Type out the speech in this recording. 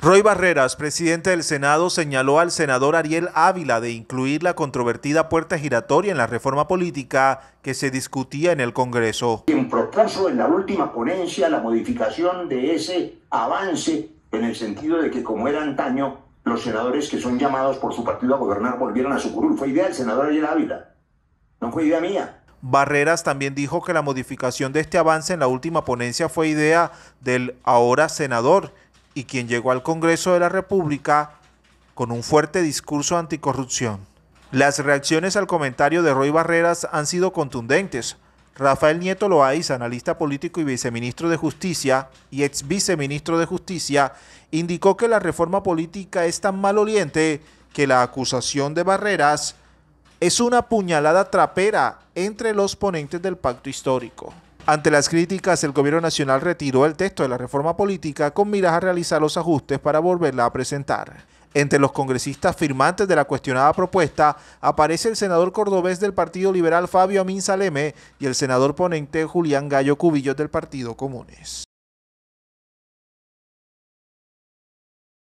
Roy Barreras, presidente del Senado, señaló al senador Ariel Ávila de incluir la controvertida puerta giratoria en la reforma política que se discutía en el Congreso. En propuso en la última ponencia la modificación de ese avance en el sentido de que como era antaño, los senadores que son llamados por su partido a gobernar volvieron a su curul. Fue idea del senador Ariel Ávila, no fue idea mía. Barreras también dijo que la modificación de este avance en la última ponencia fue idea del ahora senador y quien llegó al Congreso de la República con un fuerte discurso anticorrupción. Las reacciones al comentario de Roy Barreras han sido contundentes. Rafael Nieto Loaiz, analista político y viceministro de Justicia y ex viceministro de Justicia, indicó que la reforma política es tan maloliente que la acusación de Barreras es una puñalada trapera entre los ponentes del pacto histórico. Ante las críticas, el Gobierno Nacional retiró el texto de la reforma política con miras a realizar los ajustes para volverla a presentar. Entre los congresistas firmantes de la cuestionada propuesta aparece el senador cordobés del Partido Liberal Fabio Amin Saleme y el senador ponente Julián Gallo Cubillos del Partido Comunes.